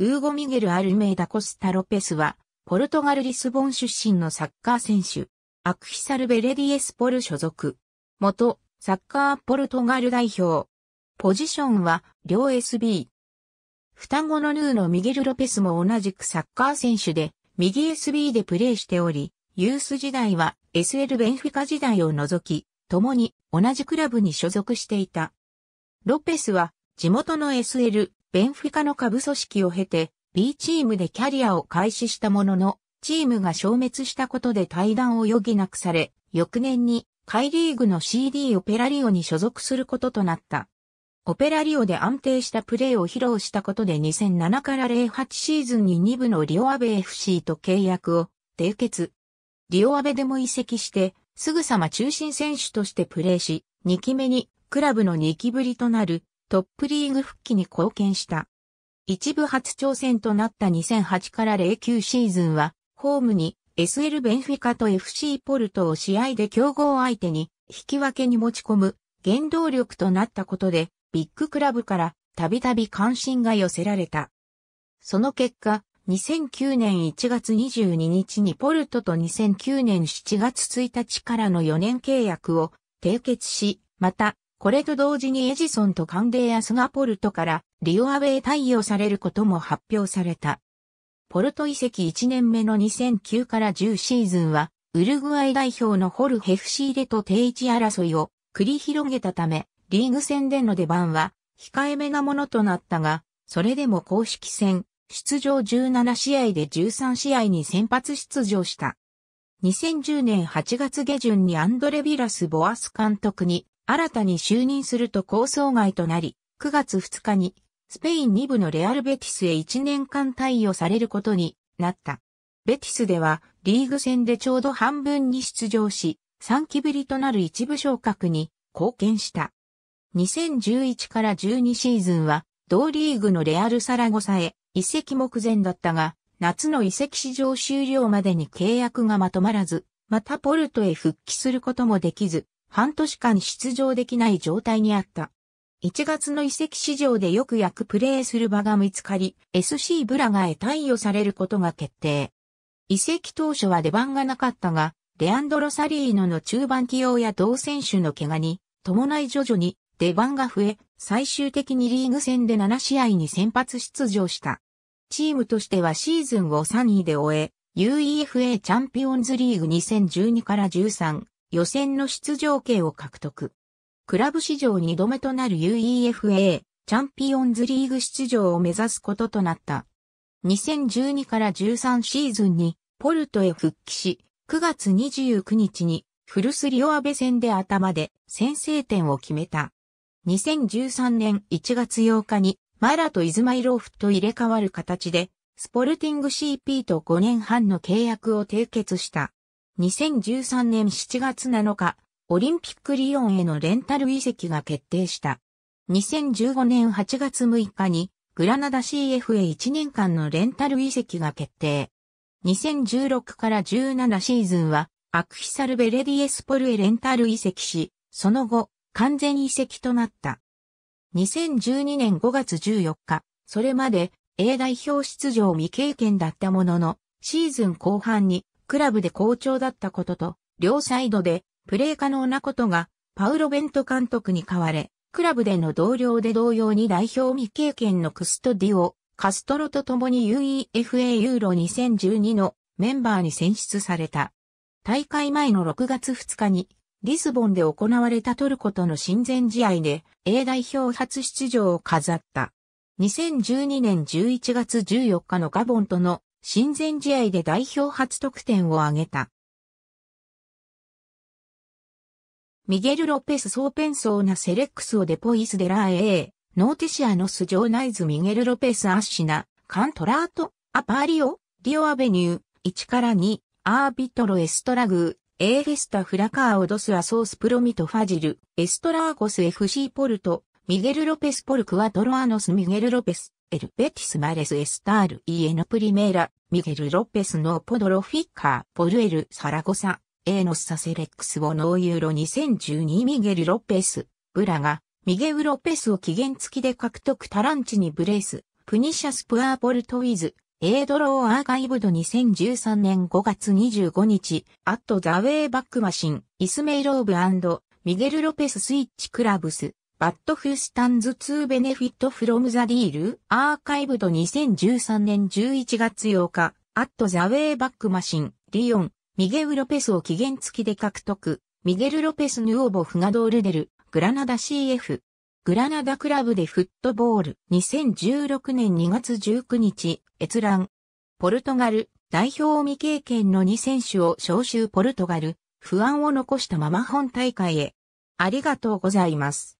ウーゴ・ミゲル・アルメイダ・コスタ・ロペスは、ポルトガル・リスボン出身のサッカー選手、アクヒサル・ベレディエスポル所属。元、サッカーポルトガル代表。ポジションは、両 SB。双子のヌーのミゲル・ロペスも同じくサッカー選手で、右 SB でプレーしており、ユース時代は SL ベンフィカ時代を除き、共に同じクラブに所属していた。ロペスは地元の SL ベンフィカの下部組織を経て B チームでキャリアを開始したものの、チームが消滅したことで退団を余儀なくされ、翌年に、カイリーグの CD オペラリオに所属することとなった。オペラリオで安定したプレーを披露したことで2007から08シーズンに2部のリオアベ FC と契約を締結。リオアベでも移籍して、すぐさま中心選手としてプレーし、2期目にクラブの2期ぶりとなるトップリーグ復帰に貢献した。一部初挑戦となった2008から09シーズンは、ホームに SL ベンフィカと FC ポルトを試合で競合相手に引き分けに持ち込む原動力となったことで、ビッグクラブからたびたび関心が寄せられた。その結果、2009年1月22日にポルトと2009年7月1日からの4年契約を締結し、またこれと同時にエジソンとカンデーアスがポルトからリオアウェイ対応されることも発表された。ポルト遺跡1年目の2009から10シーズンは、ウルグアイ代表のホルヘフシーレと定位置争いを繰り広げたため、リーグ戦での出番は控えめなものとなったが、それでも公式戦、出場17試合で13試合に先発出場した。2010年8月下旬にアンドレ・ビラス・ボアス監督に新たに就任すると構想外となり、9月2日にスペイン2部のレアルベティスへ1年間対応されることになった。ベティスではリーグ戦でちょうど半分に出場し、3期ぶりとなる一部昇格に貢献した。2011から12シーズンは同リーグのレアルサラゴサへ移籍目前だったが、夏の移籍市場終了までに契約がまとまらず、またポルトへ復帰することもできず、半年間出場できない状態にあった。1月の移籍市場でよく役プレーする場が見つかり、SC ブラガへ対応されることが決定。移籍当初は出番がなかったが、レアンドロ・サリーノの中盤起用や同選手の怪我に、伴い徐々に出番が増え、最終的にリーグ戦で7試合に先発出場した。チームとしてはシーズンを3位で終え、UEFA チャンピオンズリーグ2012から13、予選の出場権を獲得。クラブ史上2度目となる UEFA チャンピオンズリーグ出場を目指すこととなった。2012から13シーズンにポルトへ復帰し、9月29日にフルスリオアベ戦で頭で先制点を決めた。2013年1月8日にマラとイズマイローフと入れ替わる形で、スポルティング CP と5年半の契約を締結した。2013年7月7日、オリンピックリヨンへのレンタル移籍が決定した。2015年8月6日に、グラナダ CF へ1年間のレンタル移籍が決定。2016から17シーズンは、アクヒサルベレディエスポルへレンタル移籍し、その後、完全移籍となった。2012年5月14日、それまで A 代表出場未経験だったものの、シーズン後半にクラブで好調だったことと、両サイドでプレー可能なことが、パウロ・ベント監督に代われ、クラブでの同僚で同様に代表未経験のクストディオ、カストロと共に UEFA ユーロ2012のメンバーに選出された。大会前の6月2日にリスボンで行われたトルコとの親善試合で A 代表初出場を飾った。2012年11月14日のガボンとの親善試合で代表初得点を挙げた。ミゲル・ロペス・ソーペンソーナ・セレックス・オデポイス・デラー・エー、ノーティシアノス・ジョーナイズ・ミゲル・ロペス・アッシナ、カントラート、アパーリオ、リオ・アベニュー、1から2、アービトロ・エストラグー、エーフェスタ・フラカー・オドス・アソース・プロミト・ファジル、エストラーゴス・ FC ポルト、ミゲル・ロペス・ポルクワ・トロアノス・ミゲル・ロペス、エル・ベティス・マレス・エスター・ル・イエノ・プリメーラ、ミゲル・ロペス・ノ・ポドロ・フィッカー、ポルエル・サラゴサ、エーノ・サセレックス・オ・ノー・ユーロ2012ミゲル・ロペス、ブラガ、ミゲル・ロペスを期限付きで獲得タランチにブレース、プニシャス・プアー・ポルト・ウィズ、エードロー・アーガイブド2013年5月25日、アット・ザ・ウェイ・バック・マシン、イスメイ・ローブ・ミゲル・ロペス・スイッチ・クラブス、バッドフースタンズ2ベネフィットフロムザディールアーカイブド2013年11月8日アットザウェイバックマシンリオンミゲウ・ロペスを期限付きで獲得ミゲル・ロペス・ヌオボ・フガドールデルグラナダ CF グラナダクラブでフットボール2016年2月19日閲覧ポルトガル代表未経験の2選手を招集ポルトガル不安を残したまま本大会へありがとうございます。